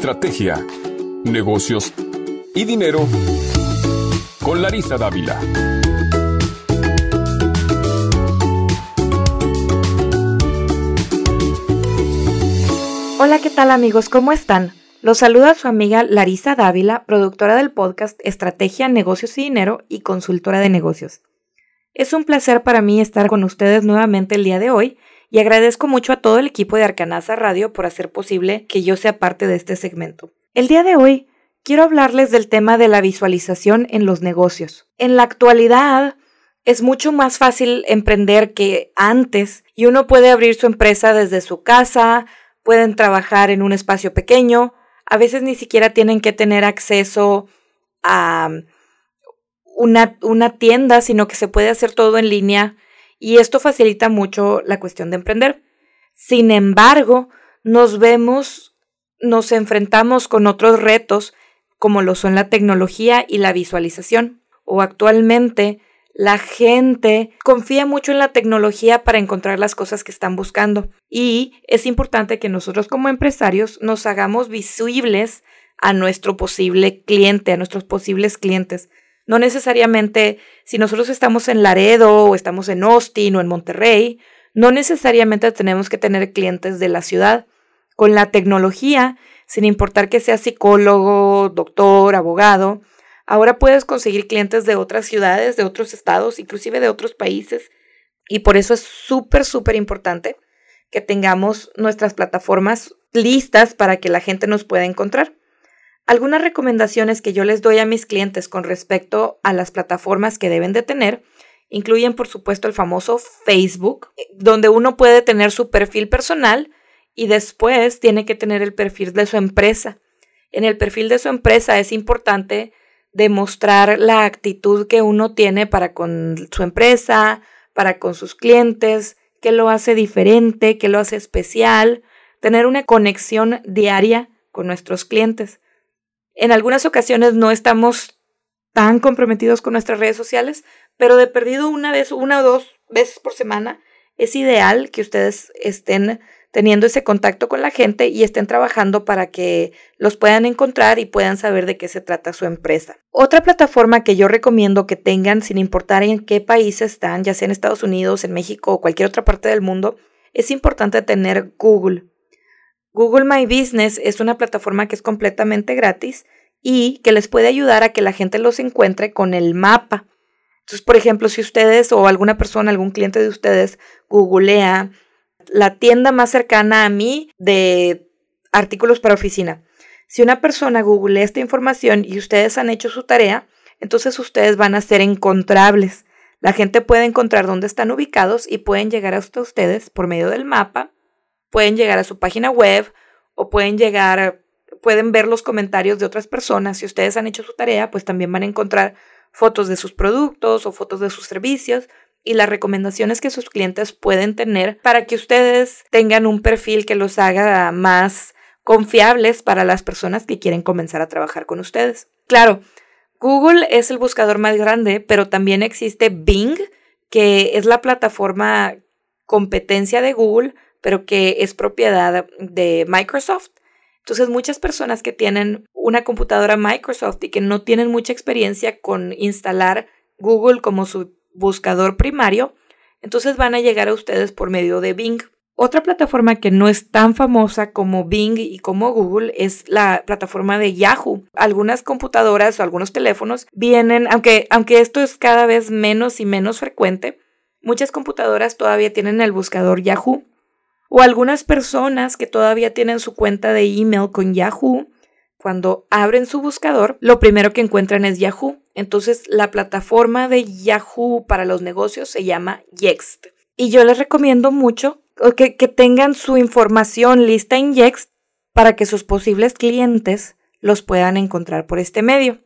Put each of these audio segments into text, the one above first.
Estrategia, Negocios y Dinero con Larisa Dávila. Hola, ¿qué tal amigos? ¿Cómo están? Los saluda su amiga Larisa Dávila, productora del podcast Estrategia, Negocios y Dinero y consultora de negocios. Es un placer para mí estar con ustedes nuevamente el día de hoy y agradezco mucho a todo el equipo de Arcanaza Radio por hacer posible que yo sea parte de este segmento. El día de hoy quiero hablarles del tema de la visualización en los negocios. En la actualidad es mucho más fácil emprender que antes y uno puede abrir su empresa desde su casa, pueden trabajar en un espacio pequeño, a veces ni siquiera tienen que tener acceso a una, una tienda, sino que se puede hacer todo en línea y esto facilita mucho la cuestión de emprender. Sin embargo, nos vemos, nos enfrentamos con otros retos como lo son la tecnología y la visualización. O actualmente la gente confía mucho en la tecnología para encontrar las cosas que están buscando. Y es importante que nosotros como empresarios nos hagamos visibles a nuestro posible cliente, a nuestros posibles clientes. No necesariamente, si nosotros estamos en Laredo o estamos en Austin o en Monterrey, no necesariamente tenemos que tener clientes de la ciudad. Con la tecnología, sin importar que sea psicólogo, doctor, abogado, ahora puedes conseguir clientes de otras ciudades, de otros estados, inclusive de otros países. Y por eso es súper, súper importante que tengamos nuestras plataformas listas para que la gente nos pueda encontrar. Algunas recomendaciones que yo les doy a mis clientes con respecto a las plataformas que deben de tener incluyen, por supuesto, el famoso Facebook, eh, donde uno puede tener su perfil personal y después tiene que tener el perfil de su empresa. En el perfil de su empresa es importante demostrar la actitud que uno tiene para con su empresa, para con sus clientes, qué lo hace diferente, qué lo hace especial, tener una conexión diaria con nuestros clientes. En algunas ocasiones no estamos tan comprometidos con nuestras redes sociales, pero de perdido una vez, una o dos veces por semana, es ideal que ustedes estén teniendo ese contacto con la gente y estén trabajando para que los puedan encontrar y puedan saber de qué se trata su empresa. Otra plataforma que yo recomiendo que tengan, sin importar en qué país están, ya sea en Estados Unidos, en México o cualquier otra parte del mundo, es importante tener Google. Google My Business es una plataforma que es completamente gratis y que les puede ayudar a que la gente los encuentre con el mapa. Entonces, por ejemplo, si ustedes o alguna persona, algún cliente de ustedes googlea la tienda más cercana a mí de artículos para oficina. Si una persona googlea esta información y ustedes han hecho su tarea, entonces ustedes van a ser encontrables. La gente puede encontrar dónde están ubicados y pueden llegar hasta ustedes por medio del mapa pueden llegar a su página web o pueden llegar, pueden ver los comentarios de otras personas. Si ustedes han hecho su tarea, pues también van a encontrar fotos de sus productos o fotos de sus servicios y las recomendaciones que sus clientes pueden tener para que ustedes tengan un perfil que los haga más confiables para las personas que quieren comenzar a trabajar con ustedes. Claro, Google es el buscador más grande, pero también existe Bing, que es la plataforma competencia de Google pero que es propiedad de Microsoft. Entonces muchas personas que tienen una computadora Microsoft y que no tienen mucha experiencia con instalar Google como su buscador primario, entonces van a llegar a ustedes por medio de Bing. Otra plataforma que no es tan famosa como Bing y como Google es la plataforma de Yahoo. Algunas computadoras o algunos teléfonos vienen, aunque, aunque esto es cada vez menos y menos frecuente, muchas computadoras todavía tienen el buscador Yahoo o algunas personas que todavía tienen su cuenta de email con Yahoo, cuando abren su buscador, lo primero que encuentran es Yahoo. Entonces, la plataforma de Yahoo para los negocios se llama Yext. Y yo les recomiendo mucho que, tengan su información lista en Yext para que sus posibles clientes los puedan encontrar por este medio.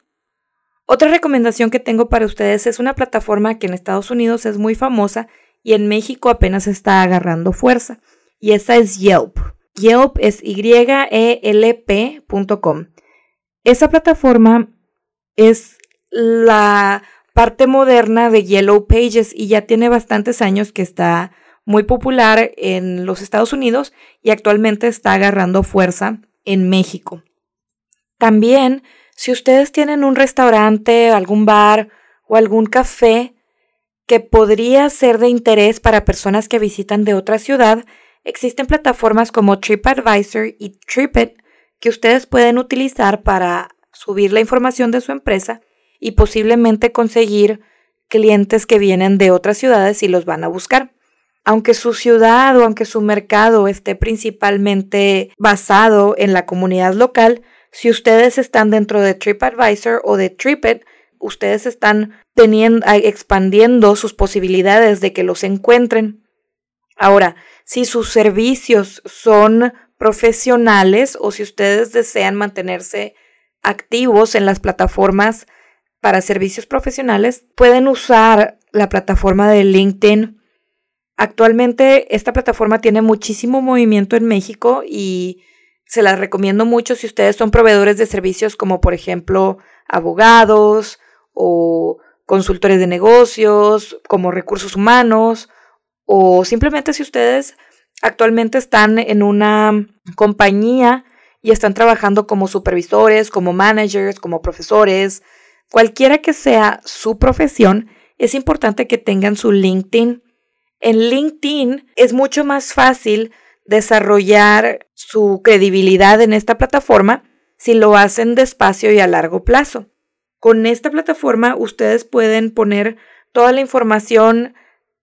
Otra recomendación que tengo para ustedes es una plataforma que en Estados Unidos es muy famosa y en México apenas está agarrando fuerza y esa es Yelp. Yelp es Y-E-L-P.com. Esa plataforma es la parte moderna de Yellow Pages y ya tiene bastantes años que está muy popular en los Estados Unidos y actualmente está agarrando fuerza en México. También, si ustedes tienen un restaurante, algún bar o algún café que podría ser de interés para personas que visitan de otra ciudad, Existen plataformas como TripAdvisor y TripIt que ustedes pueden utilizar para subir la información de su empresa y posiblemente conseguir clientes que vienen de otras ciudades y los van a buscar. Aunque su ciudad o aunque su mercado esté principalmente basado en la comunidad local, si ustedes están dentro de TripAdvisor o de TripIt, ustedes están teniendo, expandiendo sus posibilidades de que los encuentren. Ahora, si sus servicios son profesionales o si ustedes desean mantenerse activos en las plataformas para servicios profesionales, pueden usar la plataforma de LinkedIn. Actualmente esta plataforma tiene muchísimo movimiento en México y se las recomiendo mucho si ustedes son proveedores de servicios como por ejemplo abogados o consultores de negocios, como recursos humanos o simplemente si ustedes actualmente están en una compañía y están trabajando como supervisores, como managers, como profesores, cualquiera que sea su profesión, es importante que tengan su LinkedIn. En LinkedIn es mucho más fácil desarrollar su credibilidad en esta plataforma si lo hacen despacio y a largo plazo. Con esta plataforma ustedes pueden poner toda la información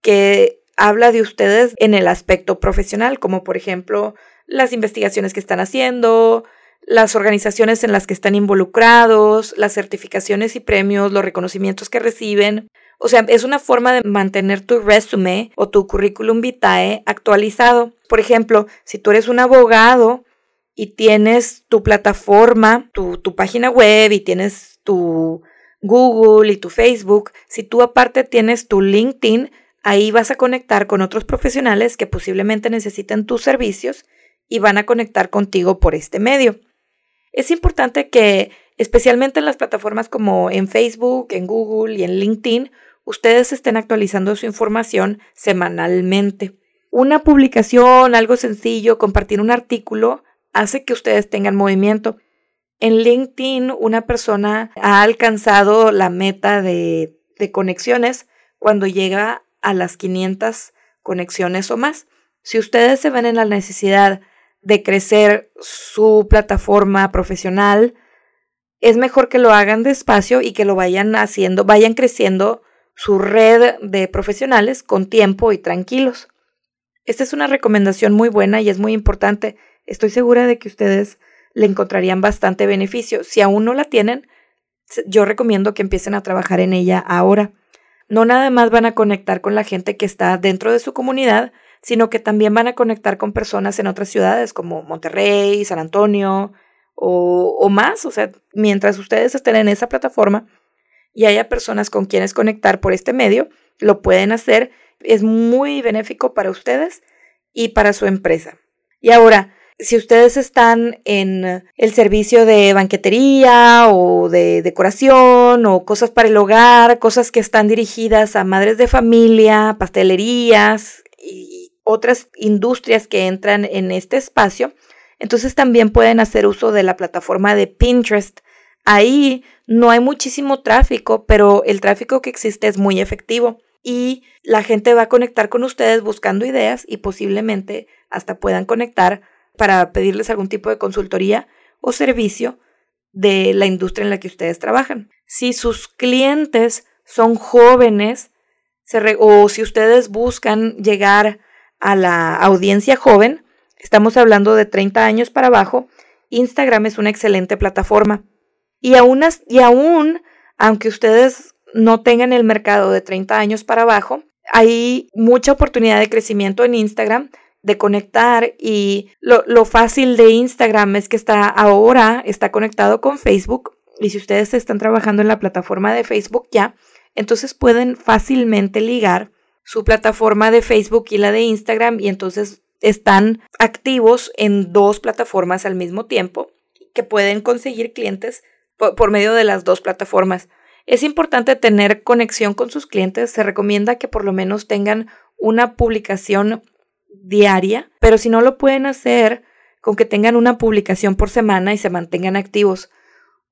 que habla de ustedes en el aspecto profesional, como por ejemplo las investigaciones que están haciendo, las organizaciones en las que están involucrados, las certificaciones y premios, los reconocimientos que reciben. O sea, es una forma de mantener tu resume o tu currículum vitae actualizado. Por ejemplo, si tú eres un abogado y tienes tu plataforma, tu, tu página web y tienes tu Google y tu Facebook, si tú aparte tienes tu LinkedIn, Ahí vas a conectar con otros profesionales que posiblemente necesiten tus servicios y van a conectar contigo por este medio. Es importante que, especialmente en las plataformas como en Facebook, en Google y en LinkedIn, ustedes estén actualizando su información semanalmente. Una publicación, algo sencillo, compartir un artículo, hace que ustedes tengan movimiento. En LinkedIn, una persona ha alcanzado la meta de, conexiones cuando llega a las 500 conexiones o más. Si ustedes se ven en la necesidad de crecer su plataforma profesional, es mejor que lo hagan despacio y que lo vayan haciendo, vayan creciendo su red de profesionales con tiempo y tranquilos. Esta es una recomendación muy buena y es muy importante. Estoy segura de que ustedes le encontrarían bastante beneficio. Si aún no la tienen, yo recomiendo que empiecen a trabajar en ella ahora no nada más van a conectar con la gente que está dentro de su comunidad, sino que también van a conectar con personas en otras ciudades como Monterrey, San Antonio o, más. O sea, mientras ustedes estén en esa plataforma y haya personas con quienes conectar por este medio, lo pueden hacer. Es muy benéfico para ustedes y para su empresa. Y ahora, si ustedes están en el servicio de banquetería o de decoración o cosas para el hogar, cosas que están dirigidas a madres de familia, pastelerías y otras industrias que entran en este espacio, entonces también pueden hacer uso de la plataforma de Pinterest. Ahí no hay muchísimo tráfico, pero el tráfico que existe es muy efectivo y la gente va a conectar con ustedes buscando ideas y posiblemente hasta puedan conectar para pedirles algún tipo de consultoría o servicio de la industria en la que ustedes trabajan. Si sus clientes son jóvenes o si ustedes buscan llegar a la audiencia joven, estamos hablando de 30 años para abajo, Instagram es una excelente plataforma. Y aún, y aún aunque ustedes no tengan el mercado de 30 años para abajo, hay mucha oportunidad de crecimiento en Instagram de conectar y lo, fácil de Instagram es que está ahora, está conectado con Facebook y si ustedes están trabajando en la plataforma de Facebook ya, entonces pueden fácilmente ligar su plataforma de Facebook y la de Instagram y entonces están activos en dos plataformas al mismo tiempo que pueden conseguir clientes por medio de las dos plataformas. Es importante tener conexión con sus clientes, se recomienda que por lo menos tengan una publicación diaria, pero si no lo pueden hacer, con que tengan una publicación por semana y se mantengan activos.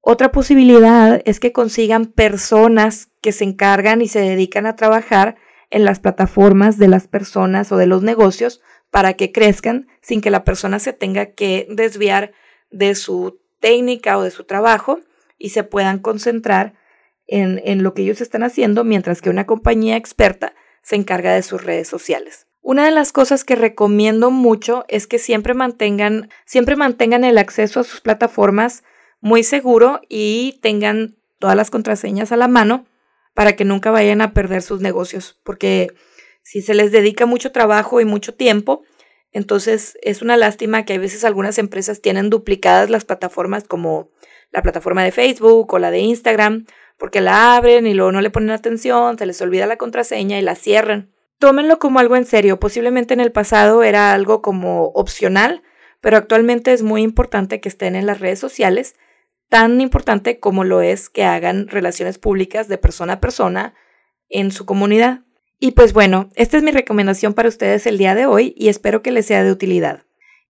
Otra posibilidad es que consigan personas que se encargan y se dedican a trabajar en las plataformas de las personas o de los negocios para que crezcan sin que la persona se tenga que desviar de su técnica o de su trabajo y se puedan concentrar en, lo que ellos están haciendo mientras que una compañía experta se encarga de sus redes sociales. Una de las cosas que recomiendo mucho es que siempre mantengan, siempre mantengan el acceso a sus plataformas muy seguro y tengan todas las contraseñas a la mano para que nunca vayan a perder sus negocios, porque si se les dedica mucho trabajo y mucho tiempo, entonces es una lástima que a veces algunas empresas tienen duplicadas las plataformas como la plataforma de Facebook o la de Instagram, porque la abren y luego no le ponen atención, se les olvida la contraseña y la cierran tómenlo como algo en serio. Posiblemente en el pasado era algo como opcional, pero actualmente es muy importante que estén en las redes sociales, tan importante como lo es que hagan relaciones públicas de persona a persona en su comunidad. Y pues bueno, esta es mi recomendación para ustedes el día de hoy y espero que les sea de utilidad.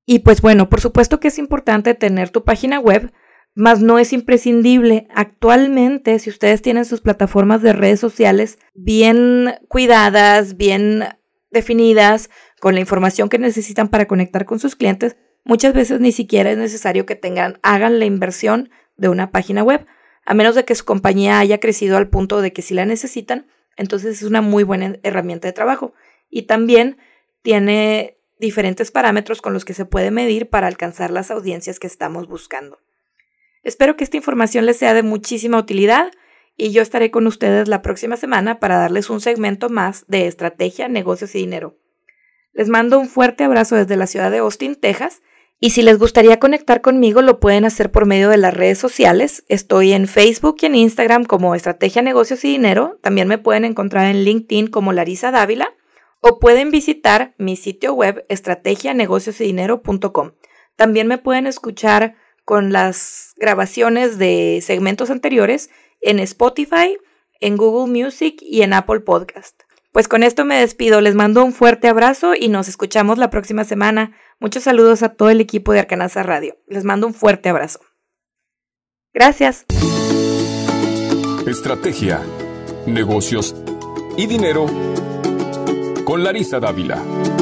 Y pues bueno, por supuesto que es importante tener tu página web, mas no es imprescindible. Actualmente, si ustedes tienen sus plataformas de redes sociales bien cuidadas, bien definidas, con la información que necesitan para conectar con sus clientes, muchas veces ni siquiera es necesario que tengan, hagan la inversión de una página web, a menos de que su compañía haya crecido al punto de que sí la necesitan, entonces es una muy buena herramienta de trabajo. Y también tiene diferentes parámetros con los que se puede medir para alcanzar las audiencias que estamos buscando. Espero que esta información les sea de muchísima utilidad y yo estaré con ustedes la próxima semana para darles un segmento más de estrategia, negocios y dinero. Les mando un fuerte abrazo desde la ciudad de Austin, Texas, y si les gustaría conectar conmigo lo pueden hacer por medio de las redes sociales. Estoy en Facebook y en Instagram como Estrategia, Negocios y Dinero. También me pueden encontrar en LinkedIn como Larisa Dávila o pueden visitar mi sitio web EstrategiaNegociosYDinero.com También me pueden escuchar con las grabaciones de segmentos anteriores en Spotify, en Google Music y en Apple Podcast. Pues con esto me despido, les mando un fuerte abrazo y nos escuchamos la próxima semana. Muchos saludos a todo el equipo de Arcanaza Radio. Les mando un fuerte abrazo. Gracias. Estrategia, negocios y dinero con Larisa Dávila.